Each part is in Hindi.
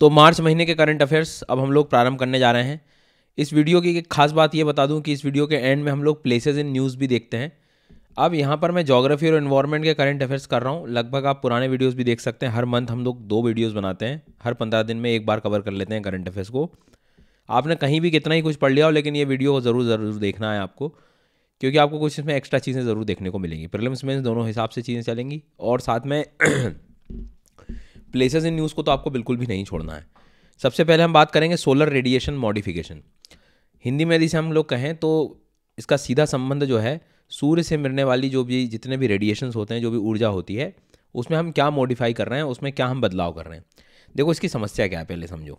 तो मार्च महीने के करंट अफेयर्स अब हम लोग प्रारंभ करने जा रहे हैं इस वीडियो की एक खास बात ये बता दूं कि इस वीडियो के एंड में हम लोग प्लेसेस इन न्यूज़ भी देखते हैं अब यहाँ पर मैं जोग्राफी और इन्वायरमेंट के करंट अफेयर्स कर रहा हूँ लगभग आप पुराने वीडियोज़ भी देख सकते हैं हर मंथ हम लोग दो वीडियोज़ बनाते हैं हर पंद्रह दिन में एक बार कवर कर लेते हैं करंट अफेयर्स को आपने कहीं भी कितना ही कुछ पढ़ लिया हो लेकिन ये वीडियो ज़रूर ज़रूर देखना है आपको क्योंकि आपको कुछ इसमें एक्स्ट्रा चीज़ें ज़रूर देखने को मिलेंगी प्रॉब्लम्स में दोनों हिसाब से चीज़ें चलेंगी और साथ में प्लेसेस इन न्यूज़ को तो आपको बिल्कुल भी नहीं छोड़ना है सबसे पहले हम बात करेंगे सोलर रेडिएशन मॉडिफिकेशन हिंदी में यदि से हम लोग कहें तो इसका सीधा संबंध जो है सूर्य से मिलने वाली जो भी जितने भी रेडिएशंस होते हैं जो भी ऊर्जा होती है उसमें हम क्या मॉडिफाई कर रहे हैं उसमें क्या हम बदलाव कर रहे हैं देखो इसकी समस्या क्या है पहले समझो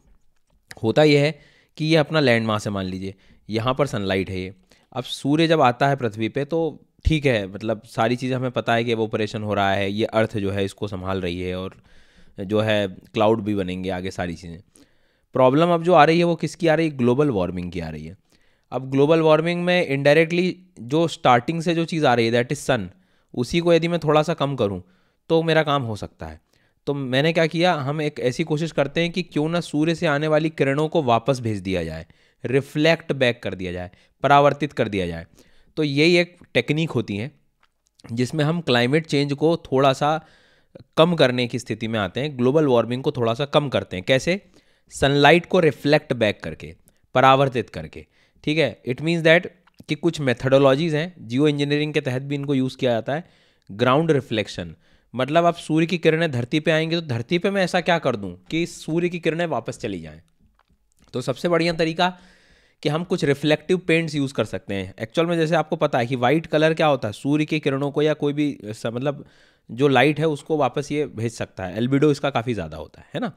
होता यह है कि ये अपना लैंड मास है मान लीजिए यहाँ पर सनलाइट है ये अब सूर्य जब आता है पृथ्वी पे तो ठीक है मतलब सारी चीज़ें हमें पता है कि ऑपरेशन हो रहा है ये अर्थ जो है इसको संभाल रही है और जो है क्लाउड भी बनेंगे आगे सारी चीज़ें प्रॉब्लम अब जो आ रही है वो किसकी आ रही है ग्लोबल वार्मिंग की आ रही है अब ग्लोबल वार्मिंग में इनडायरेक्टली जो स्टार्टिंग से जो चीज़ आ रही है दैट इज़ सन उसी को यदि मैं थोड़ा सा कम करूँ तो मेरा काम हो सकता है तो मैंने क्या किया हम एक ऐसी कोशिश करते हैं कि क्यों ना सूर्य से आने वाली किरणों को वापस भेज दिया जाए रिफ्लेक्ट बैक कर दिया जाए परावर्तित कर दिया जाए तो यही एक टेक्निक होती है जिसमें हम क्लाइमेट चेंज को थोड़ा सा कम करने की स्थिति में आते हैं ग्लोबल वार्मिंग को थोड़ा सा कम करते हैं कैसे सनलाइट को रिफ्लेक्ट बैक करके परावर्तित करके ठीक है इट मीन्स दैट कि कुछ मेथडोलॉजीज़ हैं जियो इंजीनियरिंग के तहत भी इनको यूज़ किया जाता है ग्राउंड रिफ्लेक्शन मतलब आप सूर्य की किरणें धरती पे आएंगे तो धरती पे मैं ऐसा क्या कर दूं कि सूर्य की किरणें वापस चली जाएं तो सबसे बढ़िया तरीका कि हम कुछ रिफ्लेक्टिव पेंट्स यूज़ कर सकते हैं एक्चुअल में जैसे आपको पता है कि वाइट कलर क्या होता है सूर्य की किरणों को या कोई भी मतलब जो लाइट है उसको वापस ये भेज सकता है एलबीडो इसका काफ़ी ज़्यादा होता है है ना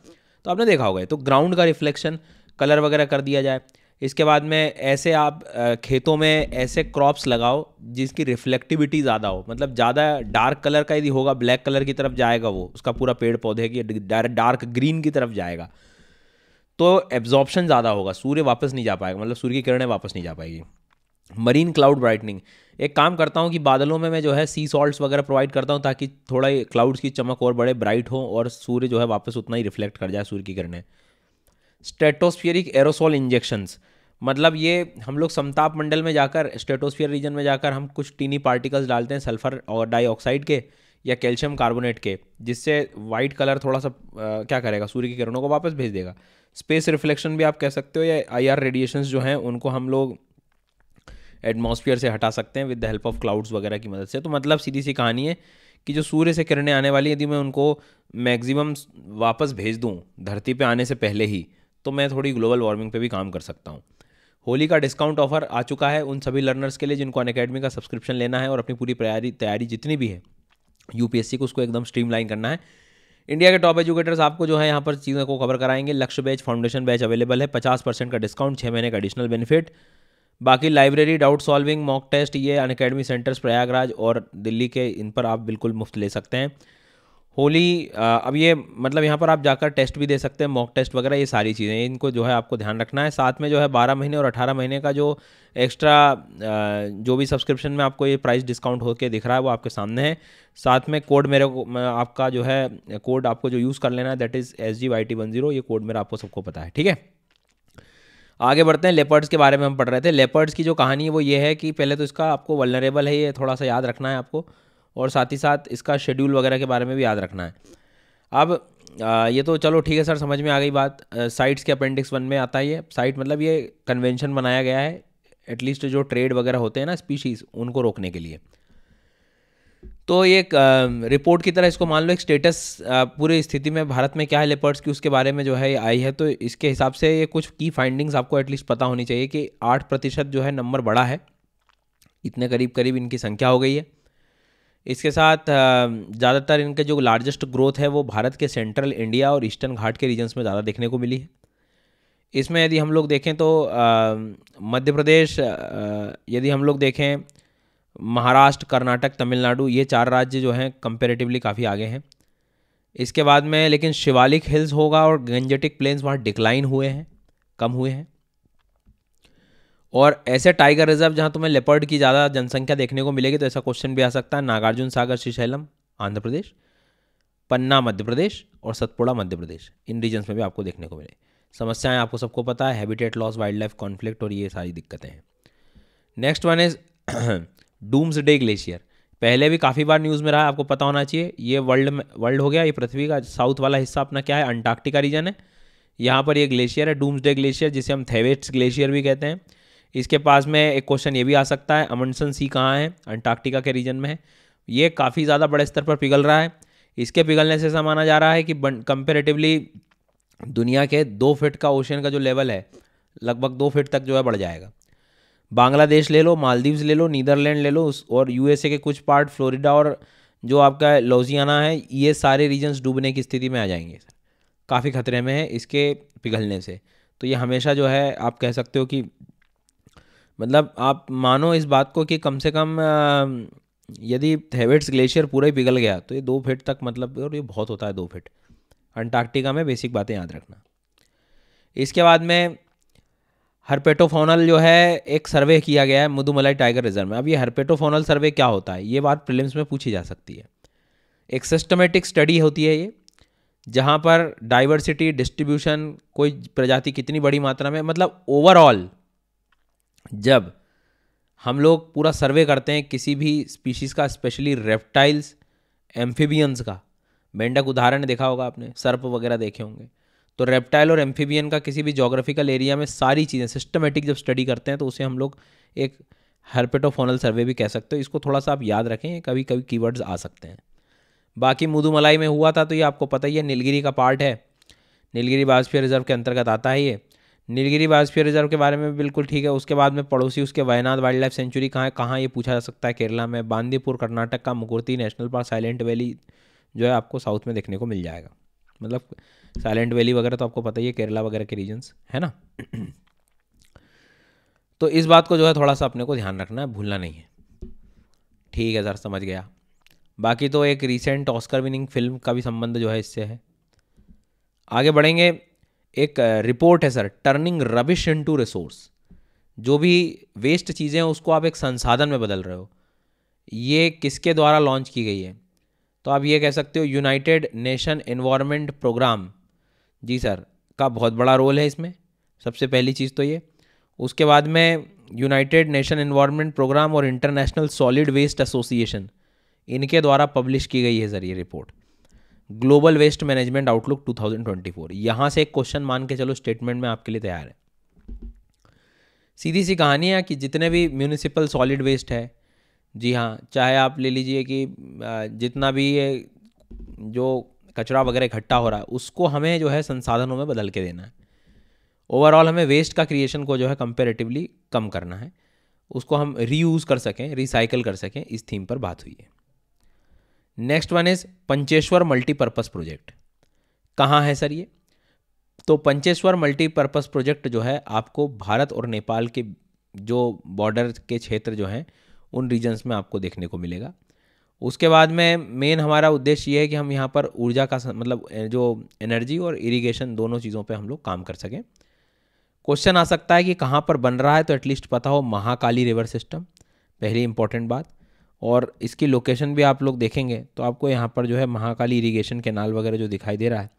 तो आपने देखा होगा तो ग्राउंड का रिफ्लेक्शन कलर वगैरह कर दिया जाए इसके बाद में ऐसे आप खेतों में ऐसे क्रॉप्स लगाओ जिसकी रिफ्लेक्टिविटी ज़्यादा हो मतलब ज़्यादा डार्क कलर का यदि होगा ब्लैक कलर की तरफ जाएगा वो उसका पूरा पेड़ पौधे की डार्क ग्रीन की तरफ जाएगा तो एब्जॉर्प्शन ज़्यादा होगा सूर्य वापस नहीं जा पाएगा मतलब सूर्य की किरणें वापस नहीं जा पाएगी मरीन क्लाउड ब्राइटनिंग एक काम करता हूँ कि बादलों में मैं जो है सी सॉल्ट्स वगैरह प्रोवाइड करता हूँ ताकि थोड़ा ही क्लाउड्स की चमक और बड़े ब्राइट हो और सूर्य जो है वापस उतना ही रिफ्लेक्ट कर जाए सूर्य की किरणें स्टेटोस्फियरिक एरोसोल इंजेक्शंस मतलब ये हम लोग समताप मंडल में जाकर स्टेटोस्फियर रीजन में जाकर हम कुछ टीनी पार्टिकल्स डालते हैं सल्फर और डाइऑक्साइड के या कैल्शियम कार्बोनेट के जिससे वाइट कलर थोड़ा सा आ, क्या करेगा सूर्य की किरणों को वापस भेज देगा स्पेस रिफ्लेक्शन भी आप कह सकते हो या आई रेडिएशंस जो हैं उनको हम लोग एटमोसफियर से हटा सकते हैं with the help of clouds वगैरह की मदद से तो मतलब सीधी सी कहानी है कि जो सूर्य से किरणें आने वाली यदि मैं उनको मैक्सिमम वापस भेज दूँ धरती पर आने से पहले ही तो मैं थोड़ी ग्लोबल वार्मिंग पर भी काम कर सकता हूँ होली का डिस्काउंट ऑफर आ चुका है उन सभी लर्नर्स के लिए जिनको अन अकेडमी का सब्सक्रिप्शन लेना है और अपनी पूरी तैयारी तैयारी जितनी भी है यूपीएससी को उसको एकदम स्ट्रीमलाइन करना है इंडिया के टॉप एजुकेटर्स आपको जो है यहाँ पर चीज़ों को कवर कराएंगे लक्ष्य बैच फाउंडेशन बैच अवेलेबल है पचास परसेंट का डिस्काउंट छः महीने का एडिशनल बेनिफिट बाकी library doubt solving mock test ये अन अकेडमी सेंटर्स प्रयागराज और दिल्ली के इन पर आप बिल्कुल मुफ्त ले सकते हैं होली अब ये मतलब यहाँ पर आप जाकर टेस्ट भी दे सकते हैं मॉक टेस्ट वगैरह ये सारी चीज़ें इनको जो है आपको ध्यान रखना है साथ में जो है बारह महीने और अठारह महीने का जो एक्स्ट्रा जो भी सब्सक्रिप्शन में आपको ये प्राइस डिस्काउंट होकर दिख रहा है वो आपके सामने है साथ में कोड मेरे को आपका जो है कोड आपको जो यूज़ कर लेना है that is S G Y T one zero ये कोड मेरा आपको सबको पता है ठीक है आगे बढ़ते हैं लेपर्ड्स के बारे में हम पढ़ रहे थे लेपर्ड्स की जो कहानी है वो ये है कि पहले तो इसका आपको वलनरेबल है ये थोड़ा सा याद रखना है आपको और साथ ही साथ इसका शेड्यूल वगैरह के बारे में भी याद रखना है अब ये तो चलो ठीक है सर समझ में आ गई बात साइट्स के अपेंडिक्स वन में आता है ये साइट मतलब ये कन्वेंशन बनाया गया है एटलीस्ट जो ट्रेड वगैरह होते हैं ना स्पीशीज़ उनको रोकने के लिए तो एक रिपोर्ट की तरह इसको मान लो एक स्टेटस पूरी स्थिति में भारत में क्या है लेपर्ड्स की उसके बारे में जो है आई है तो इसके हिसाब से ये कुछ की फाइंडिंग्स आपको एटलीस्ट पता होनी चाहिए कि आठ प्रतिशत जो है नंबर बड़ा है इतने करीब करीब इनकी संख्या हो गई है इसके साथ ज़्यादातर इनके जो लार्जेस्ट ग्रोथ है वो भारत के सेंट्रल इंडिया और ईस्टर्न घाट के रीजन्स में ज़्यादा देखने को मिली है इसमें यदि हम लोग देखें तो मध्य प्रदेश यदि हम लोग देखें महाराष्ट्र कर्नाटक तमिलनाडु ये चार राज्य जो हैं कंपेरेटिवली काफ़ी आगे हैं इसके बाद में लेकिन शिवालिक हिल्स होगा और गंजेटिक प्लेन्स वहाँ डिक्लाइन हुए हैं कम हुए हैं और ऐसे टाइगर रिजर्व जहाँ तुम्हें लेपर्ड की ज़्यादा जनसंख्या देखने को मिलेगी तो ऐसा क्वेश्चन भी आ सकता है नागार्जुन सागर श्रीशैलम आंध्र प्रदेश पन्ना मध्य प्रदेश और सतपुड़ा मध्य प्रदेश इन रीजन्स में भी आपको देखने को मिले समस्याएं आपको सबको पता है habitat loss wildlife conflict और ये सारी दिक्कतें हैं next one is doomsday glacier पहले भी काफ़ी बार न्यूज़ में रहा आपको पता होना चाहिए ये वर्ल्ड में वर्ल्ड हो गया ये पृथ्वी का साउथ वाला हिस्सा अपना क्या है अंटार्कटिका रीजन है यहाँ पर ये ग्लेशियर है डूम्स डे ग्लेशियर जिसे हम थेवेट्स ग्लेशियर भी कहते हैं इसके पास में एक क्वेश्चन ये भी आ सकता है अमनसन सी कहाँ है अंटार्कटिका के रीजन में है ये काफ़ी ज़्यादा बड़े स्तर पर पिघल रहा है इसके पिघलने से ऐसा माना जा रहा है कि कंपेरेटिवली दुनिया के दो फिट का ओशन का जो लेवल है लगभग दो फिट तक जो है बढ़ जाएगा बांग्लादेश ले लो मालदीव्स ले लो नीदरलैंड ले लो और यूएसए के कुछ पार्ट फ्लोरिडा और जो आपका लोजियाना है ये सारे रीजन्स डूबने की स्थिति में आ जाएंगे सर काफ़ी खतरे में है इसके पिघलने से तो ये हमेशा जो है आप कह सकते हो कि मतलब आप मानो इस बात को कि कम से कम यदि थेवेट्स ग्लेशियर पूरा ही पिघल गया तो ये दो फिट तक मतलब और ये बहुत होता है दो फिट अंटार्कटिका में बेसिक बातें याद रखना इसके बाद में हरपेटोफोनल जो है एक सर्वे किया गया है मुदुमलाई टाइगर रिजर्व में अब ये हरपेटोफोनल सर्वे क्या होता है ये बात प्रिलिम्स में पूछी जा सकती है एक सिस्टमेटिक स्टडी होती है ये जहाँ पर डाइवर्सिटी डिस्ट्रीब्यूशन कोई प्रजाति कितनी बड़ी मात्रा में मतलब ओवरऑल जब हम लोग पूरा सर्वे करते हैं किसी भी स्पीशीज़ का स्पेशली रेप्टाइल्स एम्फीबियंस का मेंढक उदाहरण देखा होगा आपने सर्प वगैरह देखे होंगे तो रेप्टाइल और एम्फीबियन का किसी भी जोग्राफिकल एरिया में सारी चीज़ें सिस्टमेटिक जब स्टडी करते हैं तो उसे हम लोग एक हर्पेटोफोनल सर्वे भी कह सकते हो इसको थोड़ा सा आप याद रखें कभी कभी कीवर्ड्स आ सकते हैं बाकी मुदुमलाई में हुआ था तो ये आपको पता ही है नीलगिरी का पार्ट है नीलगिरी बाजपीय रिजर्व के अंतर्गत आता है ये नीलगिरी बाजपीय रिजर्व के बारे में बिल्कुल ठीक है उसके बाद में पड़ोसी उसके वायनाड वाइल्ड लाइफ सेंचुरी कहाँ है कहाँ ये पूछा जा सकता है केरला में बांदीपुर कर्नाटक का Mukurthi National Park Silent Valley जो है आपको साउथ में देखने को मिल जाएगा मतलब साइलेंट वैली वगैरह तो आपको पता ही है केरला वगैरह के रीजन्स है ना तो इस बात को जो है थोड़ा सा अपने को ध्यान रखना है भूलना नहीं है ठीक है सर समझ गया बाकी तो एक रिसेंट ऑस्कर विनिंग फिल्म का भी संबंध जो है इससे है आगे बढ़ेंगे एक रिपोर्ट है sir turning rubbish into resource जो भी वेस्ट चीज़ें हैं उसको आप एक संसाधन में बदल रहे हो ये किसके द्वारा लॉन्च की गई है तो आप ये कह सकते हो यूनाइटेड नेशन इन्वायरमेंट प्रोग्राम जी सर का बहुत बड़ा रोल है इसमें सबसे पहली चीज़ तो ये उसके बाद में यूनाइटेड नेशन इन्वायरमेंट प्रोग्राम और इंटरनेशनल सॉलिड वेस्ट एसोसिएशन इनके द्वारा पब्लिश की गई है सर ये report global waste management outlook 2024 यहाँ से एक क्वेश्चन मान के चलो स्टेटमेंट में आपके लिए तैयार है सीधी सी कहानी है कि जितने भी म्यूनिसिपल सॉलिड वेस्ट है जी हाँ चाहे आप ले लीजिए कि जितना भी ये जो कचरा वगैरह इकट्ठा हो रहा है उसको हमें जो है संसाधनों में बदल के देना है ओवरऑल हमें वेस्ट का क्रिएशन को जो है कंपेरेटिवली कम करना है उसको हम रीयूज़ कर सकें रिसाइकल कर सकें इस थीम पर बात हुई है next one is Pancheshwar multipurpose project कहाँ है सर ये तो पंचेश्वर मल्टीपर्पज़ प्रोजेक्ट जो है आपको भारत और नेपाल के जो बॉर्डर के क्षेत्र जो हैं उन रीजन्स में आपको देखने को मिलेगा उसके बाद में मेन हमारा उद्देश्य ये है कि हम यहाँ पर ऊर्जा का मतलब जो एनर्जी और इरिगेशन दोनों चीज़ों पे हम लोग काम कर सकें क्वेश्चन आ सकता है कि कहाँ पर बन रहा है तो एटलीस्ट पता हो महाकाली रिवर सिस्टम पहली इंपॉर्टेंट बात और इसकी लोकेशन भी आप लोग देखेंगे तो आपको यहाँ पर जो है महाकाली इरीगेशन केनाल वगैरह जो दिखाई दे रहा है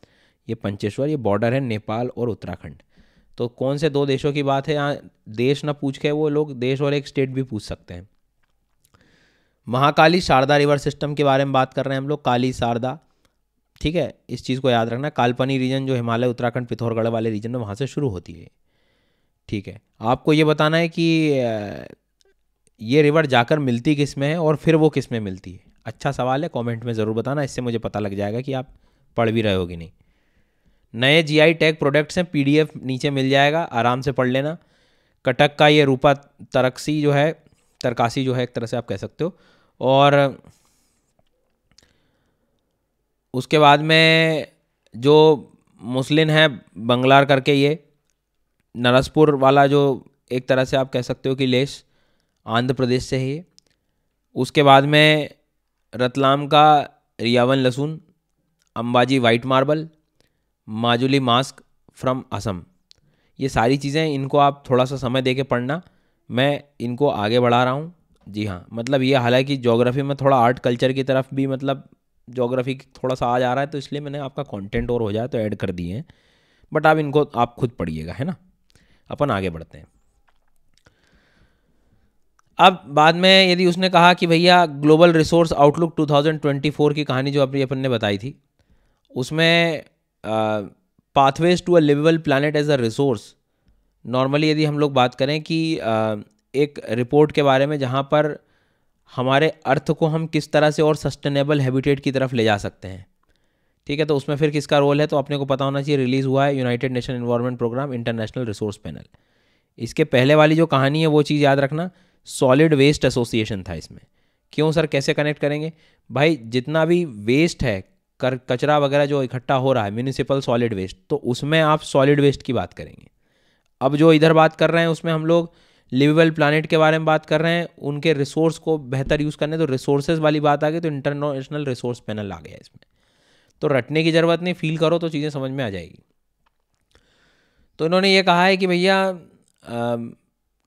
ये पंचेश्वर ये बॉर्डर है नेपाल और उत्तराखंड तो कौन से दो देशों की बात है यहाँ देश ना पूछ के वो लोग देश और एक स्टेट भी पूछ सकते हैं महाकाली शारदा रिवर सिस्टम के बारे में बात कर रहे हैं हम लोग काली शारदा ठीक है इस चीज़ को याद रखना काल्पनी रीजन जो हिमालय उत्तराखंड पिथौरगढ़ वाले रीजन में वहाँ से शुरू होती है ठीक है आपको ये बताना है कि ये रिवर जाकर मिलती किस में है और फिर वो किस में मिलती है अच्छा सवाल है कमेंट में ज़रूर बताना इससे मुझे पता लग जाएगा कि आप पढ़ भी रहे होगी नहीं नए जीआई टैग प्रोडक्ट्स हैं पीडीएफ नीचे मिल जाएगा आराम से पढ़ लेना कटक का ये रूपा तरक्सी जो है तरकासी जो है एक तरह से आप कह सकते हो और उसके बाद में जो मुस्लिम है बंगलार करके ये नरसपुर वाला जो एक तरह से आप कह सकते हो कि लेश आंध्र प्रदेश से है ये उसके बाद में रतलाम का रियावन लहसुन Ambaji white marble Majuli mask from Assam ये सारी चीज़ें इनको आप थोड़ा सा समय दे के पढ़ना मैं इनको आगे बढ़ा रहा हूँ जी हाँ मतलब ये हालांकि जोग्राफी में थोड़ा आर्ट कल्चर की तरफ भी मतलब जोग्राफी थोड़ा सा आ जा रहा है तो इसलिए मैंने आपका कंटेंट और हो जाए तो ऐड कर दिए हैं बट आप इनको आप खुद पढ़िएगा है ना अपन आगे बढ़ते हैं अब बाद में यदि उसने कहा कि भैया ग्लोबल रिसोर्स आउटलुक 2024 की कहानी जो अपनी अपन ने बताई थी उसमें pathways to a liveable planet as a resource normally यदि हम लोग बात करें कि आ, एक रिपोर्ट के बारे में जहाँ पर हमारे अर्थ को हम किस तरह से और सस्टेनेबल हैबिटेट की तरफ ले जा सकते हैं ठीक है तो उसमें फिर किसका रोल है तो अपने को पता होना चाहिए रिलीज़ हुआ है united nation environment programme international resource panel इसके पहले वाली जो कहानी है वो चीज़ याद रखना सॉलिड वेस्ट एसोसिएशन था इसमें क्यों सर कैसे कनेक्ट करेंगे भाई जितना भी वेस्ट है कर कचरा वगैरह जो इकट्ठा हो रहा है म्यूनिसिपल सॉलिड वेस्ट तो उसमें आप सॉलिड वेस्ट की बात करेंगे अब जो इधर बात कर रहे हैं उसमें हम लोग लिवेबल प्लानट के बारे में बात कर रहे हैं उनके रिसोर्स को बेहतर यूज़ करने तो रिसोर्सेज वाली बात आ गई तो इंटरनेशनल रिसोर्स पैनल आ गया इसमें तो रटने की ज़रूरत नहीं फील करो तो चीज़ें समझ में आ जाएगी तो इन्होंने ये कहा है कि भैया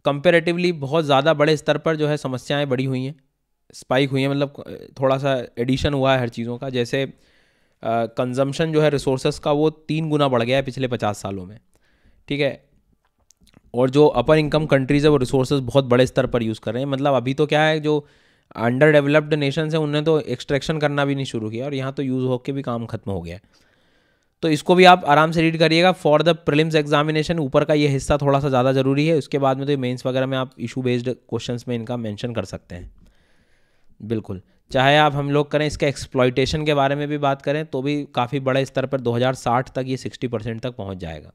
कंपेरेटिवली बहुत ज़्यादा बड़े स्तर पर जो है समस्याएं बढ़ी हुई हैं स्पाइक हुई हैं मतलब थोड़ा सा एडिशन हुआ है हर चीज़ों का जैसे कंजम्पशन जो है रिसोर्सेज का वो तीन गुना बढ़ गया है पिछले पचास सालों में ठीक है और जो अपर इनकम कंट्रीज़ है वो रिसोर्सेज बहुत बड़े स्तर पर यूज़ कर रहे हैं मतलब अभी तो क्या है जो अंडर डेवलप्ड नेशंस हैं उनने तो एक्सट्रैक्शन करना भी नहीं शुरू किया और यहाँ तो यूज़ होकर भी काम खत्म हो गया है तो इसको भी आप आराम से रीड करिएगा फॉर द प्रिलिम्स एग्जामिनेशन ऊपर का ये हिस्सा थोड़ा सा ज़्यादा ज़रूरी है उसके बाद में तो मेंस वगैरह में आप इशू बेस्ड क्वेश्चंस में इनका मेंशन कर सकते हैं बिल्कुल चाहे आप हम लोग करें इसके एक्सप्लॉयटेशन के बारे में भी बात करें तो भी काफ़ी बड़े स्तर पर 2060 तक ये 60 परसेंट तक पहुँच जाएगा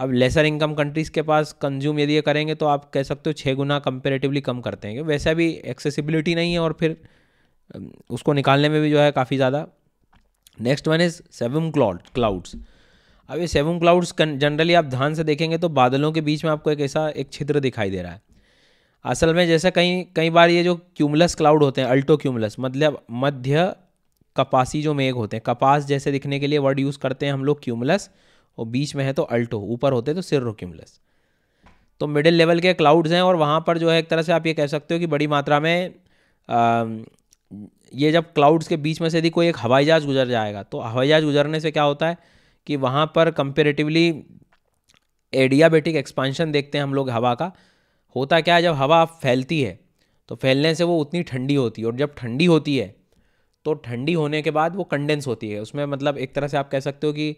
अब लेसर इनकम कंट्रीज़ के पास कंज्यूम यदि ये करेंगे तो आप कह सकते हो छः गुना कंपेरेटिवली कम करते हैं वैसे भी एक्सेसिबिलिटी नहीं है और फिर उसको निकालने में भी जो है काफ़ी ज़्यादा next one is seven cloud clouds अब ये सेवन क्लाउड्स जनरली आप ध्यान से देखेंगे तो बादलों के बीच में आपको एक ऐसा एक छिद्र दिखाई दे रहा है असल में जैसे कई कई बार ये जो क्यूमलस क्लाउड होते हैं अल्टो क्यूमलस मतलब मध्य कपासी जो मेघ होते हैं कपास जैसे दिखने के लिए वर्ड यूज़ करते हैं हम लोग क्यूमलस और बीच में है तो अल्टो ऊपर होते तो सिर रोक्यूमलस तो मिडिल लेवल के क्लाउड्स हैं और वहाँ पर जो है एक तरह से आप ये कह सकते हो कि बड़ी मात्रा में आ, ये जब क्लाउड्स के बीच में से यदि कोई एक हवाई जहाज़ गुजर जाएगा तो हवाई जहाज़ गुजरने से क्या होता है कि वहाँ पर कंपेरेटिवली एडियाबेटिक एक्सपांशन देखते हैं हम लोग हवा का होता क्या है जब हवा फैलती है तो फैलने से वो उतनी ठंडी होती है और जब ठंडी होती है तो ठंडी होने के बाद वो कंडेंस होती है उसमें मतलब एक तरह से आप कह सकते हो कि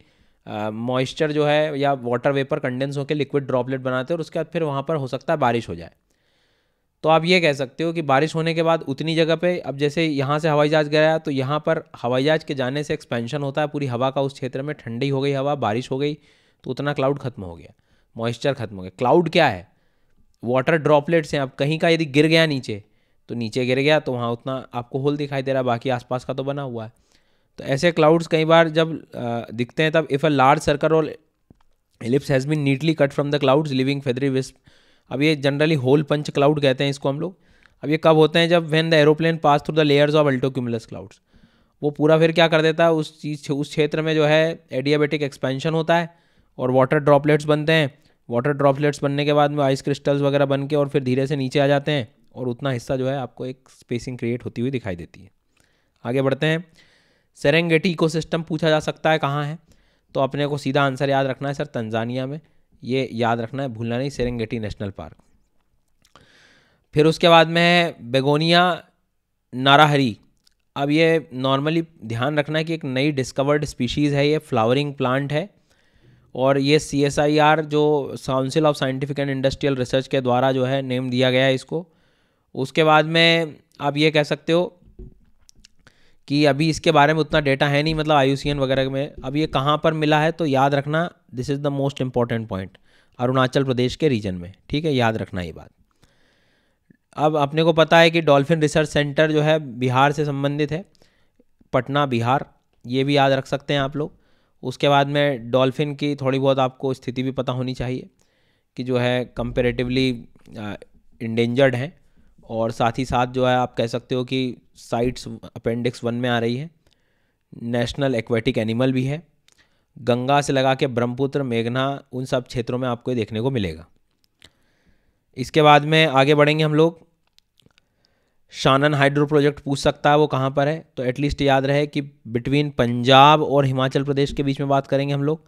मॉइस्चर uh, जो है या वाटर वेपर कंडेंस होकर लिक्विड ड्रॉपलेट बनाते हैं और उसके बाद फिर वहाँ पर हो सकता है बारिश हो जाए तो आप ये कह सकते हो कि बारिश होने के बाद उतनी जगह पे अब जैसे यहाँ से हवाई जहाज गया तो यहाँ पर हवाई जहाज के जाने से एक्सपेंशन होता है पूरी हवा का उस क्षेत्र में ठंडी हो गई हवा बारिश हो गई तो उतना क्लाउड खत्म हो गया मॉइस्चर खत्म हो गया क्लाउड क्या है वाटर ड्रॉपलेट्स हैं अब कहीं का यदि गिर गया नीचे तो नीचे गिर गया तो वहाँ उतना आपको होल दिखाई दे रहा बाकी आसपास का तो बना हुआ है तो ऐसे क्लाउड्स कई बार जब दिखते हैं तब इफ़ अ लार्ज सर्कल और ellipse has been neatly cut from the clouds living feathery wisp अब ये जनरली होल पंच क्लाउड कहते हैं इसको हम लोग अब ये कब होते हैं जब when the aeroplane pass through the layers of altocumulus clouds वो पूरा फिर क्या कर देता है उस चीज उस क्षेत्र में जो है एडियाबेटिक एक्सपेंशन होता है और वाटर ड्रॉपलेट्स बनते हैं वाटर ड्रॉपलेट्स बनने के बाद में आइस क्रिस्टल्स वगैरह बन के और फिर धीरे से नीचे आ जाते हैं और उतना हिस्सा जो है आपको एक स्पेसिंग क्रिएट होती हुई दिखाई देती है आगे बढ़ते हैं सेरेंगेटी सिस्टम पूछा जा सकता है कहाँ है तो अपने को सीधा आंसर याद रखना है सर तंजानिया में ये याद रखना है भूलना नहीं सेरेंगेटी नेशनल पार्क फिर उसके बाद में है बेगोनिया नाराहरी अब ये नॉर्मली ध्यान रखना है कि एक नई डिस्कवर्ड स्पीशीज़ है ये फ्लावरिंग प्लांट है और ये सी एस आई आर जो council of scientific and industrial research के द्वारा जो है नेम दिया गया है इसको उसके बाद में आप ये कह सकते हो कि अभी इसके बारे में उतना डेटा है नहीं मतलब आई वगैरह में अब ये कहाँ पर मिला है तो याद रखना this is the most important point Arunachal Pradesh के रीजन में ठीक है याद रखना ये बात अब अपने को पता है कि डॉल्फिन रिसर्च सेंटर जो है बिहार से संबंधित है पटना बिहार ये भी याद रख सकते हैं आप लोग उसके बाद में डॉल्फिन की थोड़ी बहुत आपको स्थिति भी पता होनी चाहिए कि जो है कंपेरेटिवली इंडेंजर्ड हैं और साथ ही साथ जो है आप कह सकते हो कि साइट्स अपेंडिक्स वन में आ रही है नेशनल एक्वेटिक एनिमल भी है गंगा से लगा के ब्रह्मपुत्र मेघना उन सब क्षेत्रों में आपको देखने को मिलेगा इसके बाद में आगे बढ़ेंगे हम लोग शानन हाइड्रो प्रोजेक्ट पूछ सकता है वो कहाँ पर है तो एटलीस्ट याद रहे कि बिटवीन पंजाब और हिमाचल प्रदेश के बीच में बात करेंगे हम लोग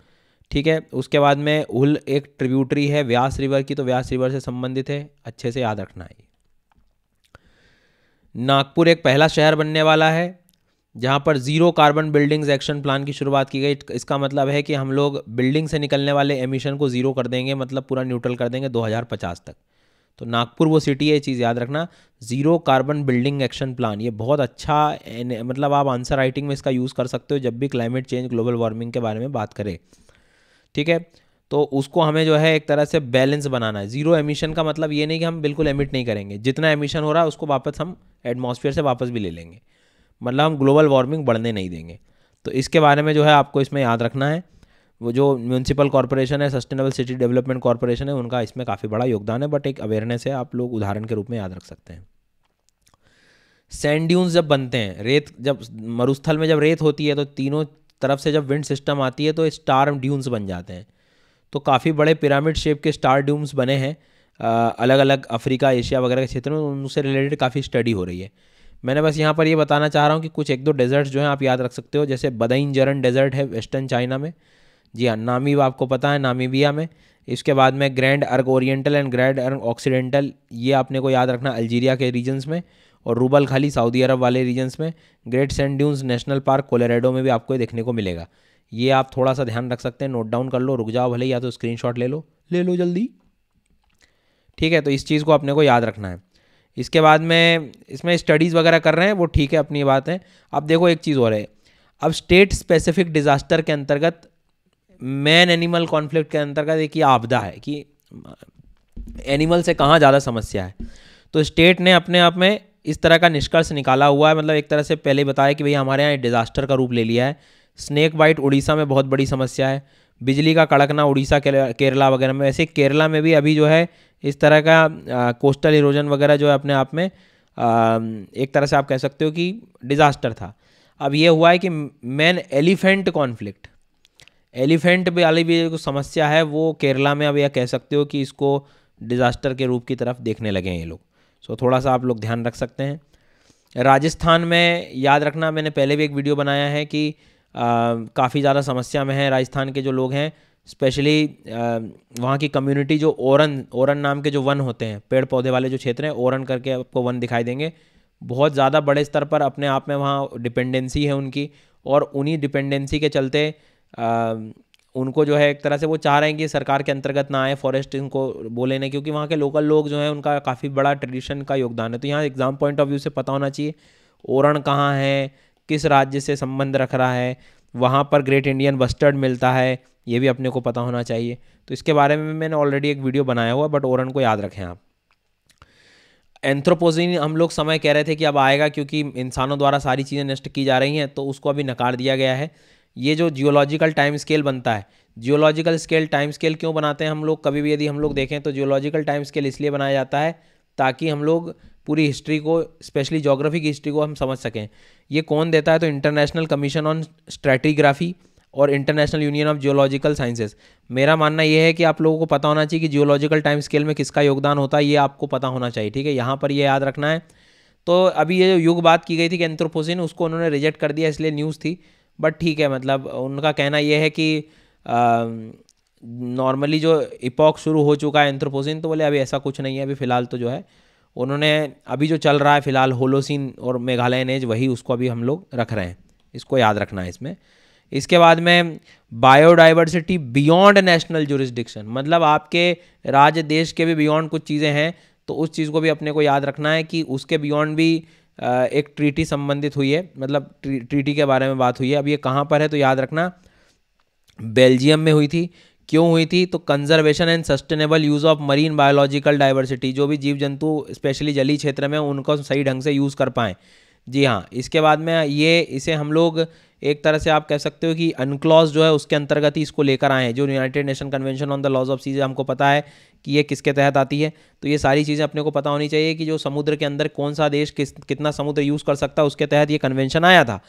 ठीक है उसके बाद में उल एक ट्रिब्यूटरी है व्यास रिवर की तो व्यास रिवर से संबंधित है अच्छे से याद रखना है नागपुर एक पहला शहर बनने वाला है जहाँ पर zero carbon buildings action plan की शुरुआत की गई इसका मतलब है कि हम लोग बिल्डिंग से निकलने वाले एमिशन को ज़ीरो कर देंगे मतलब पूरा न्यूट्रल कर देंगे 2050 तक तो नागपुर वो सिटी है चीज़ याद रखना zero carbon building action plan ये बहुत अच्छा मतलब आप आंसर राइटिंग में इसका यूज़ कर सकते हो जब भी क्लाइमेट चेंज ग्लोबल वार्मिंग के बारे में बात करें ठीक है तो उसको हमें जो है एक तरह से बैलेंस बनाना है ज़ीरो एमिशन का मतलब ये नहीं कि हम बिल्कुल एमिट नहीं करेंगे जितना एमिशन हो रहा है उसको वापस हम एटमोसफियर से वापस भी ले लेंगे मतलब हम ग्लोबल वार्मिंग बढ़ने नहीं देंगे तो इसके बारे में जो है आपको इसमें याद रखना है वो जो म्यूनसिपल कॉरपोरेशन है सस्टेनेबल सिटी डेवलपमेंट कॉरपोरेशन है उनका इसमें काफ़ी बड़ा योगदान है बट एक अवेयरनेस है आप लोग उदाहरण के रूप में याद रख सकते हैं सैंड्यून्स ड्यून्स जब बनते हैं रेत जब मरुस्थल में जब रेत होती है तो तीनों तरफ से जब विंड सिस्टम आती है तो स्टार ड्यून्स बन जाते हैं तो काफ़ी बड़े पिरामिड शेप के स्टार ड्यूम्स बने हैं अलग अलग अफ्रीका एशिया वगैरह के क्षेत्र में उनसे रिलेटेड काफ़ी स्टडी हो रही है मैंने बस यहाँ पर ये यह बताना चाह रहा हूँ कि कुछ एक दो डेजर्ट्स जो हैं आप याद रख सकते हो जैसे बदईन जरन डेजर्ट है वेस्टर्न चाइना में जी हाँ नामीब आपको पता है नामीबिया में इसके बाद में grand erg oriental and grand erg occidental ये आपने को याद रखना अल्जीरिया के रीजन्स में और रूबल खाली सऊदी अरब वाले रीजन्स में great sand dunes national park Colorado में भी आपको देखने को मिलेगा ये आप थोड़ा सा ध्यान रख सकते हैं नोट डाउन कर लो रुक जाओ भले या तो स्क्रीन ले लो ले लो जल्दी ठीक है तो इस चीज़ को अपने को याद रखना है इसके बाद में इसमें स्टडीज़ वगैरह कर रहे हैं वो ठीक है अपनी बात है अब देखो एक चीज़ और है अब स्टेट स्पेसिफिक डिज़ास्टर के अंतर्गत मैन एनिमल कॉन्फ्लिक्ट के अंतर्गत एक ये आपदा है कि एनिमल से कहाँ ज़्यादा समस्या है तो स्टेट ने अपने आप में इस तरह का निष्कर्ष निकाला हुआ है मतलब एक तरह से पहले बताया कि भैया हमारे यहाँ डिज़ास्टर का रूप ले लिया है स्नैक बाइट उड़ीसा में बहुत बड़ी समस्या है बिजली का कड़कना उड़ीसा केरला वगैरह में वैसे केरला में भी अभी जो है इस तरह का आ, कोस्टल इरोजन वगैरह जो है अपने आप में आ, एक तरह से आप कह सकते हो कि डिज़ास्टर था अब ये हुआ है कि मैन एलिफेंट कॉन्फ्लिक्ट एलिफेंट वाली भी जो समस्या है वो केरला में अब यह कह सकते हो कि इसको डिज़ास्टर के रूप की तरफ देखने लगे हैं ये लोग सो थोड़ा सा आप लोग ध्यान रख सकते हैं राजस्थान में याद रखना मैंने पहले भी एक वीडियो बनाया है कि काफ़ी ज़्यादा समस्या में है राजस्थान के जो लोग हैं स्पेशली वहाँ की कम्युनिटी जो ओरन ओरन नाम के जो वन होते हैं पेड़ पौधे वाले जो क्षेत्र हैं ओरन करके आपको वन दिखाई देंगे बहुत ज़्यादा बड़े स्तर पर अपने आप में वहाँ डिपेंडेंसी है उनकी और उन्हीं डिपेंडेंसी के चलते आ, उनको जो है एक तरह से वो चाह रहे हैं कि सरकार के अंतर्गत ना आए फॉरेस्ट इनको बोले नहीं क्योंकि वहाँ के लोकल लोग जो हैं उनका काफ़ी बड़ा ट्रेडिशन का योगदान है तो यहाँ एग्ज़ाम पॉइंट ऑफ व्यू से पता होना चाहिए ओरण कहाँ है किस राज्य से संबंध रख रहा है वहाँ पर ग्रेट इंडियन बस्टर्ड मिलता है ये भी अपने को पता होना चाहिए तो इसके बारे में मैंने ऑलरेडी एक वीडियो बनाया हुआ बट ओरन को याद रखें आप एंथ्रोपोजिन हम लोग समय कह रहे थे कि अब आएगा क्योंकि इंसानों द्वारा सारी चीज़ें नष्ट की जा रही हैं तो उसको अभी नकार दिया गया है ये जो जियोलॉजिकल टाइम स्केल बनता है जियोलॉजिकल स्केल टाइम स्केल क्यों बनाते हैं हम लोग कभी भी यदि हम लोग देखें तो जियोलॉजिकल टाइम स्केल इसलिए बनाया जाता है ताकि हम लोग पूरी हिस्ट्री को स्पेशली जोग्राफी की हिस्ट्री को हम समझ सकें ये कौन देता है तो इंटरनेशनल कमीशन ऑन स्ट्रेटिग्राफी और international union of geological sciences मेरा मानना यह है कि आप लोगों को पता होना चाहिए कि जियोलॉजिकल टाइम स्केल में किसका योगदान होता है ये आपको पता होना चाहिए ठीक है यहाँ पर ये याद रखना है तो अभी ये जो युग बात की गई थी कि एंथ्रोपोसिन उसको उन्होंने रिजेक्ट कर दिया इसलिए न्यूज़ थी बट ठीक है मतलब उनका कहना यह है कि नॉर्मली जो इपॉक शुरू हो चुका है एंथ्रोपोसिन तो बोले अभी ऐसा कुछ नहीं है अभी फ़िलहाल तो जो है उन्होंने अभी जो चल रहा है फ़िलहाल होलोसिन और मेघालय नेज वही उसको अभी हम लोग रख रहे हैं इसको याद रखना है इसमें इसके बाद में बायोडाइवर्सिटी बियॉन्ड नेशनल जुरिस्डिक्शन मतलब आपके राज्य देश के भी बियॉन्ड कुछ चीज़ें हैं तो उस चीज़ को भी अपने को याद रखना है कि उसके बियॉन्ड भी एक ट्रीटी संबंधित हुई है मतलब ट्रीटी के बारे में बात हुई है अब ये कहाँ पर है तो याद रखना बेल्जियम में हुई थी क्यों हुई थी तो conservation and sustainable use of marine biological diversity जो भी जीव जंतु स्पेशली जली क्षेत्र में उनको सही ढंग से यूज़ कर पाएँ जी हाँ इसके बाद में ये इसे हम लोग एक तरह से आप कह सकते हो कि अनक्लॉज जो है उसके अंतर्गत ही इसको लेकर आए हैं जो united nation convention on the laws of seas हमको पता है कि ये किसके तहत आती है तो ये सारी चीज़ें अपने को पता होनी चाहिए कि जो समुद्र के अंदर कौन सा देश किस कितना समुद्र यूज़ कर सकता है उसके तहत ये कन्वेंशन आया था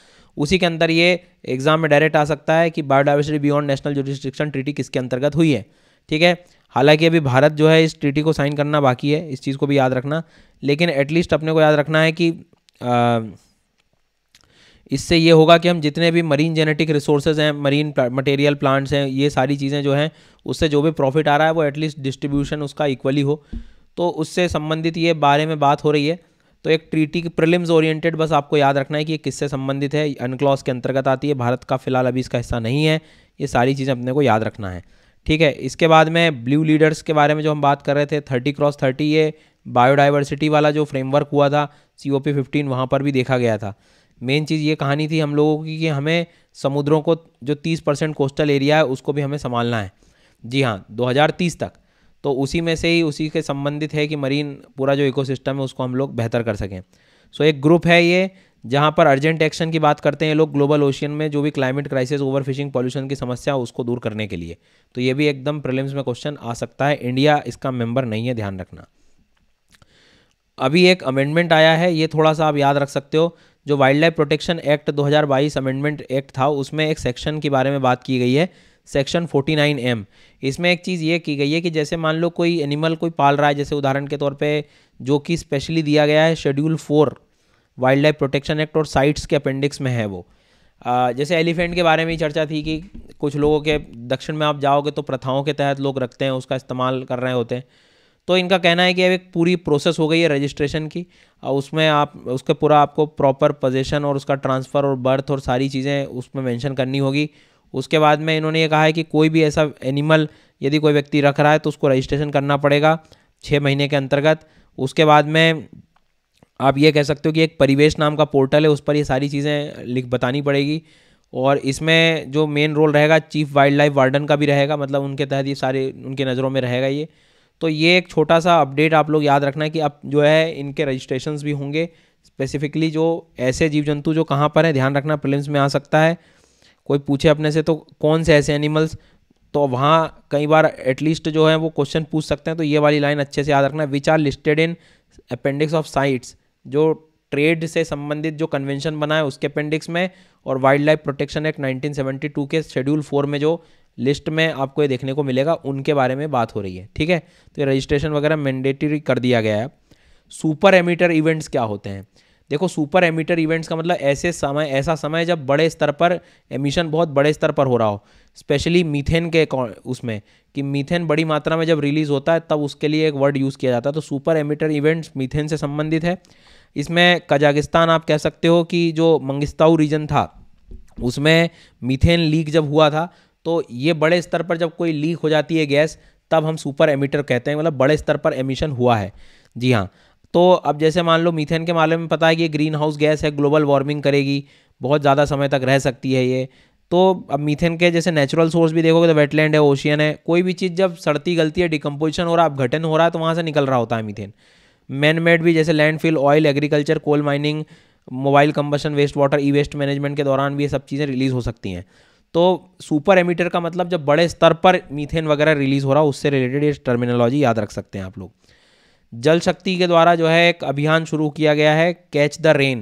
उसी के अंदर ये एग्ज़ाम में डायरेक्ट आ सकता है कि biodiversity beyond national jurisdiction treaty किसके अंतर्गत हुई है ठीक है हालांकि अभी भारत जो है इस ट्रीटी को साइन करना बाकी है इस चीज़ को भी याद रखना लेकिन एटलीस्ट अपने को याद रखना है कि Um, इससे ये होगा कि हम जितने भी मरीन जेनेटिक रिसोर्सेज हैं मरीन मटेरियल प्लांट्स हैं ये सारी चीज़ें जो हैं उससे जो भी प्रॉफिट आ रहा है वो एटलीस्ट डिस्ट्रीब्यूशन उसका इक्वली हो तो उससे संबंधित ये बारे में बात हो रही है तो एक ट्रीटी की प्रिलिम्स ओरिएंटेड बस आपको याद रखना है कि ये किससे संबंधित है अनक्लॉस के अंतर्गत आती है भारत का फिलहाल अभी इसका हिस्सा नहीं है ये सारी चीज़ें अपने को याद रखना है ठीक है इसके बाद में ब्लू लीडर्स के बारे में जो हम बात कर रहे थे थर्टी क्रॉस थर्टी ये बायोडाइवर्सिटी वाला जो फ्रेमवर्क हुआ था सी ओ पी फिफ्टीन वहाँ पर भी देखा गया था मेन चीज़ ये कहानी थी हम लोगों की कि हमें समुद्रों को जो 30 परसेंट कोस्टल एरिया है उसको भी हमें संभालना है जी हाँ 2030 तक तो उसी में से ही उसी के संबंधित है कि मरीन पूरा जो इकोसिस्टम है उसको हम लोग बेहतर कर सकें सो एक ग्रुप है ये जहाँ पर अर्जेंट एक्शन की बात करते हैं लोग ग्लोबल ओशियन में जो भी climate crisis over fishing pollution की समस्या उसको दूर करने के लिए तो ये भी एकदम प्रिलिम्स में क्वेश्चन आ सकता है इंडिया इसका मेंबर नहीं है ध्यान रखना अभी एक अमेंडमेंट आया है ये थोड़ा सा आप याद रख सकते हो जो wildlife protection act 2022 amendment act था उसमें एक सेक्शन के बारे में बात की गई है सेक्शन 49 एम इसमें एक चीज़ ये की गई है कि जैसे मान लो कोई एनिमल कोई पाल रहा है जैसे उदाहरण के तौर पे जो कि स्पेशली दिया गया है schedule four wildlife protection act और साइट्स के अपेंडिक्स में है वो आ, जैसे एलिफेंट के बारे में ही चर्चा थी कि कुछ लोगों के दक्षिण में आप जाओगे तो प्रथाओं के तहत लोग रखते हैं उसका इस्तेमाल कर रहे होते हैं तो इनका कहना है कि अब एक पूरी प्रोसेस हो गई है रजिस्ट्रेशन की और उसमें आप उसके पूरा आपको प्रॉपर पोजिशन और उसका ट्रांसफ़र और बर्थ और सारी चीज़ें उसमें मेंशन करनी होगी उसके बाद में इन्होंने ये कहा है कि कोई भी ऐसा एनिमल यदि कोई व्यक्ति रख रहा है तो उसको रजिस्ट्रेशन करना पड़ेगा छः महीने के अंतर्गत उसके बाद में आप ये कह सकते हो कि एक परिवेश नाम का पोर्टल है उस पर ये सारी चीज़ें लिख बतानी पड़ेगी और इसमें जो मेन रोल रहेगा चीफ वाइल्ड लाइफ वार्डन का भी रहेगा मतलब उनके तहत ये सारे उनके नज़रों में रहेगा ये तो ये एक छोटा सा अपडेट आप लोग याद रखना कि अब जो है इनके रजिस्ट्रेशन भी होंगे स्पेसिफिकली जो ऐसे जीव जंतु जो कहाँ पर हैं ध्यान रखना प्रिलिम्स में आ सकता है कोई पूछे अपने से तो कौन से ऐसे एनिमल्स तो वहाँ कई बार एटलीस्ट जो है वो क्वेश्चन पूछ सकते हैं तो ये वाली लाइन अच्छे से याद रखना which are listed in appendix of CITES जो ट्रेड से संबंधित जो कन्वेंशन बना है उसके अपेंडिक्स में और वाइल्ड लाइफ प्रोटेक्शन एक्ट 1972 के शेड्यूल फोर में जो लिस्ट में आपको ये देखने को मिलेगा उनके बारे में बात हो रही है ठीक है तो ये रजिस्ट्रेशन वगैरह मैंडेटरी कर दिया गया है सुपर एमिटर इवेंट्स क्या होते हैं देखो सुपर एमिटर इवेंट्स का मतलब ऐसे समय ऐसा समय जब बड़े स्तर पर एमिशन बहुत बड़े स्तर पर हो रहा हो स्पेशली मीथेन के उसमें कि मीथेन बड़ी मात्रा में जब रिलीज़ होता है तब उसके लिए एक वर्ड यूज़ किया जाता है तो सुपर एमिटर इवेंट्स मीथेन से संबंधित है इसमें कजाकिस्तान आप कह सकते हो कि जो मंगिस्ताऊ रीजन था उसमें मीथेन लीक जब हुआ था तो ये बड़े स्तर पर जब कोई लीक हो जाती है गैस तब हम सुपर एमिटर कहते हैं मतलब बड़े स्तर पर एमिशन हुआ है जी हाँ तो अब जैसे मान लो मीथेन के मामले में पता है कि ये ग्रीन हाउस गैस है ग्लोबल वार्मिंग करेगी बहुत ज़्यादा समय तक रह सकती है ये तो अब मीथेन के जैसे नेचुरल सोर्स भी देखोगे तो वेटलैंड है ओशियन है कोई भी चीज़ जब सड़ती गलती है डिकम्पोजिशन हो रहा है अपघटन हो रहा है तो वहाँ से निकल रहा होता है मीथेन मैन मेड भी जैसे landfill oil agriculture coal mining mobile combustion waste water e waste management के दौरान भी ये सब चीज़ें रिलीज़ हो सकती हैं तो सुपर एमिटर का मतलब जब बड़े स्तर पर मीथेन वगैरह रिलीज़ हो रहा उससे रिलेटेड ये टर्मिनोलॉजी याद रख सकते हैं आप लोग जल शक्ति के द्वारा जो है एक अभियान शुरू किया गया है कैच द रेन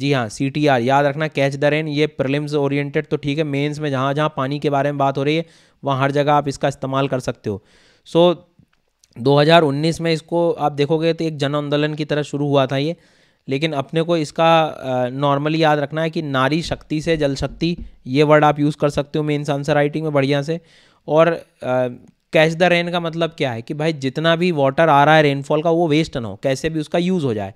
जी हाँ सी टी आर याद रखना कैच द रेन ये प्रलिम्स ओरिएंटेड तो ठीक है मेंस में जहाँ जहाँ पानी के बारे में बात हो रही है वहाँ हर जगह आप इसका इस्तेमाल कर सकते हो सो so, 2019 में इसको आप देखोगे तो एक जन आंदोलन की तरह शुरू हुआ था ये लेकिन अपने को इसका नॉर्मली याद रखना है कि नारी शक्ति से जल शक्ति ये वर्ड आप यूज़ कर सकते हो मेन्स आंसर राइटिंग में बढ़िया से और कैच द रेन का मतलब क्या है कि भाई जितना भी वाटर आ रहा है रेनफॉल का वो वेस्ट ना हो कैसे भी उसका यूज़ हो जाए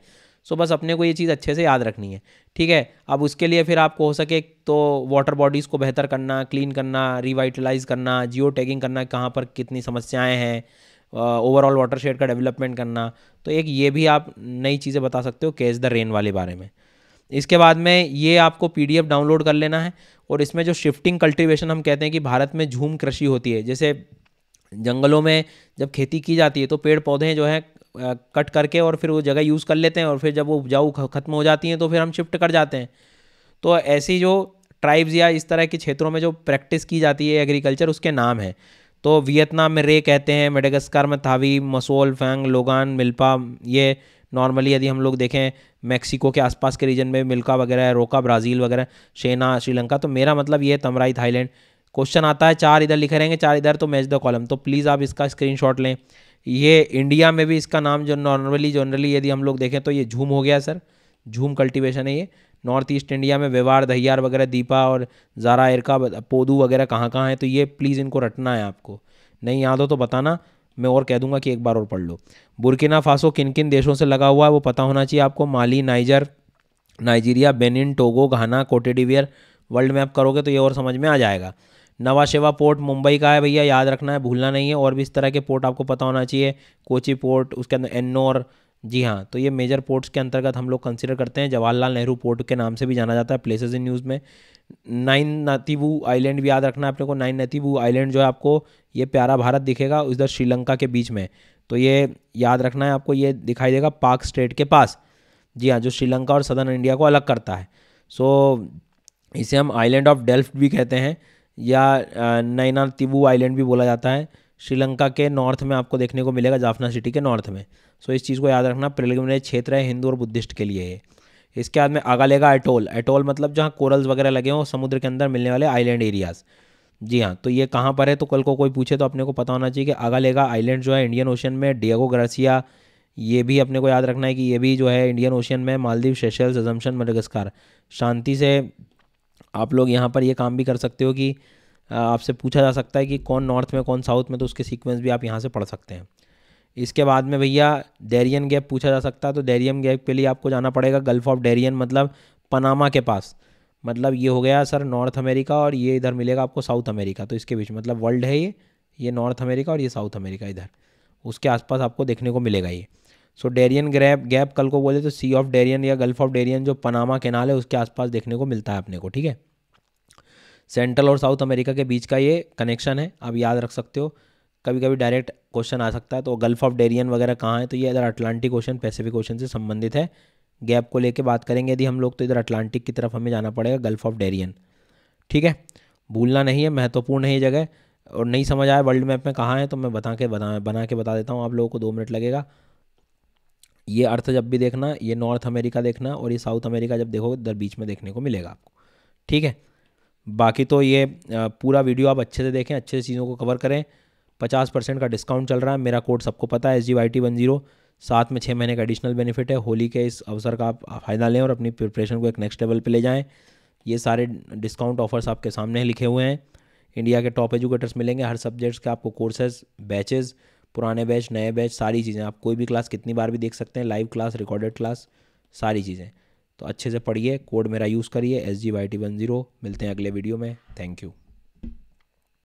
सो बस अपने को ये चीज़ अच्छे से याद रखनी है ठीक है अब उसके लिए फिर आपको हो सके तो वाटर बॉडीज़ को बेहतर करना क्लीन करना रिवाइटलाइज करना जियो टैगिंग करना कहाँ पर कितनी समस्याएँ हैं ओवरऑल वाटर शेड का डेवलपमेंट करना तो एक ये भी आप नई चीज़ें बता सकते हो कैच द रेन वाले बारे में इसके बाद में ये आपको पी डाउनलोड कर लेना है और इसमें जो शिफ्टिंग कल्टिवेशन हम कहते हैं कि भारत में झूम कृषि होती है जैसे जंगलों में जब खेती की जाती है तो पेड़ पौधे जो हैं कट करके और फिर वो जगह यूज़ कर लेते हैं और फिर जब वो उपजाऊ खत्म हो जाती हैं तो फिर हम शिफ्ट कर जाते हैं तो ऐसी जो ट्राइब्स या इस तरह के क्षेत्रों में जो प्रैक्टिस की जाती है एग्रीकल्चर उसके नाम है तो वियतनाम में रे कहते हैं मेडेगस्कर में थावी मसोल फैंग लोगान मिल्पा ये नॉर्मली यदि हम लोग देखें मेक्सिको के आसपास के रीजन में मिल्का वगैरह रोका ब्राज़ील वगैरह शेना श्रीलंका तो मेरा मतलब ये तमराई थाईलैंड क्वेश्चन आता है चार इधर लिखे रहेंगे चार इधर तो मैच द कॉलम तो प्लीज़ आप इसका स्क्रीनशॉट लें ये इंडिया में भी इसका नाम जो नॉर्मली जनरली यदि हम लोग देखें तो ये झूम हो गया सर झूम कल्टिवेशन है ये नॉर्थ ईस्ट इंडिया में व्यवहार दहियार वगैरह दीपा और जारा इरका पोदू वगैरह कहाँ कहाँ है तो ये प्लीज़ इनको रटना है आपको नहीं याद हो तो, तो बताना मैं और कह दूंगा कि एक बार और पढ़ लो बुरकिना फासो किन किन देशों से लगा हुआ है वो पता होना चाहिए आपको Mali Niger Nigeria Benin Togo Ghana Cote d'Ivoire world map करोगे तो ये और समझ में आ जाएगा नवा शेवा पोर्ट मुंबई का है भैया याद रखना है भूलना नहीं है और भी इस तरह के पोर्ट आपको पता होना चाहिए कोची पोर्ट उसके अंदर एन्नोर जी हाँ तो ये मेजर पोर्ट्स के अंतर्गत हम लोग कंसिडर करते हैं जवाहरलाल नेहरू पोर्ट के नाम से भी जाना जाता है प्लेसेस इन न्यूज़ में नाइन नतीबू आइलैंड भी याद रखना है अपने को नाइन नतीबू आइलैंड जो है आपको ये प्यारा भारत दिखेगा उधर श्रीलंका के बीच में तो ये याद रखना है आपको ये दिखाई देगा पाक स्टेट के पास जी हाँ जो श्रीलंका और सदर्न इंडिया को अलग करता है सो इसे हम आइलैंड ऑफ डेल्फ्ट भी कहते हैं या नैना तिबू आइलैंड भी बोला जाता है श्रीलंका के नॉर्थ में आपको देखने को मिलेगा जाफना सिटी के नॉर्थ में सो इस चीज़ को याद रखना प्रिलिमिनरी क्षेत्र है हिंदू और बुद्धिस्ट के लिए है इसके बाद में आगा लेगा एटोल एटोल मतलब जहाँ कोरल्स वगैरह लगे हों समुद्र के अंदर मिलने वाले आइलैंड एरियाज़ जी हाँ तो ये कहाँ पर है तो कल को कोई पूछे तो अपने को पता होना चाहिए कि आगालेगा आइलैंड जो है इंडियन ओशन में डियागो ग्रासिया ये भी अपने को याद रखना है कि ये भी जो है इंडियन ओशन में मालदीव सेशल्स अजम्पन मडगस्कार शांति से आप लोग यहाँ पर ये काम भी कर सकते हो कि आपसे पूछा जा सकता है कि कौन नॉर्थ में कौन साउथ में तो उसके सीक्वेंस भी आप यहाँ से पढ़ सकते हैं इसके बाद में भैया डेरियन गैप पूछा जा सकता है तो डेरियन गैप के लिए आपको जाना पड़ेगा गल्फ ऑफ डेरियन मतलब पनामा के पास मतलब ये हो गया सर नॉर्थ अमेरिका और ये इधर मिलेगा आपको साउथ अमेरिका तो इसके बीच मतलब वर्ल्ड है ये ये नॉर्थ अमेरिका और ये साउथ अमेरिका इधर उसके आसपास आपको देखने को मिलेगा ये सो डेरियन ग्रैप गैप कल को बोले तो सी ऑफ डेरियन या गल्फ ऑफ डेरियन जो पनामा केनाल है उसके आसपास देखने को मिलता है अपने को ठीक है सेंट्रल और साउथ अमेरिका के बीच का ये कनेक्शन है आप याद रख सकते हो कभी कभी डायरेक्ट क्वेश्चन आ सकता है तो गल्फ ऑफ डेरियन वगैरह कहाँ है तो ये इधर अटलांटिक ओशन पैसिफिक ओशन से संबंधित है गैप को लेके बात करेंगे यदि हम लोग तो इधर अटलांटिक की तरफ हमें जाना पड़ेगा गल्फ ऑफ डेरियन ठीक है भूलना नहीं है महत्वपूर्ण है ये जगह और नहीं समझ आया वर्ल्ड मैप में कहाँ है तो मैं बता के बता बना के बता देता हूँ आप लोगों को दो मिनट लगेगा ये अर्थ जब भी देखना ये नॉर्थ अमेरिका देखना और ये साउथ अमेरिका जब देखोगे इधर बीच में देखने को मिलेगा आपको ठीक है बाकी तो ये पूरा वीडियो आप अच्छे से देखें अच्छे से चीज़ों को कवर करें पचास परसेंट का डिस्काउंट चल रहा है मेरा कोड सबको पता है S G Y T one zero साथ में छः महीने का एडिशनल बेनिफिट है होली के इस अवसर का आप फ़ायदा लें और अपनी प्रिपरेशन को एक नेक्स्ट लेवल पे ले जाएं ये सारे डिस्काउंट ऑफर्स आपके सामने लिखे हुए हैं इंडिया के टॉप एजुकेटर्स मिलेंगे हर सब्जेक्ट्स के आपको कोर्सेज बैचेज़ पुराने बैच नए बैच सारी चीज़ें आप कोई भी क्लास कितनी बार भी देख सकते हैं लाइव क्लास रिकॉर्डेड क्लास सारी चीज़ें तो अच्छे से पढ़िए कोड मेरा यूज़ करिए S G Y T one zero मिलते हैं अगले वीडियो में थैंक यू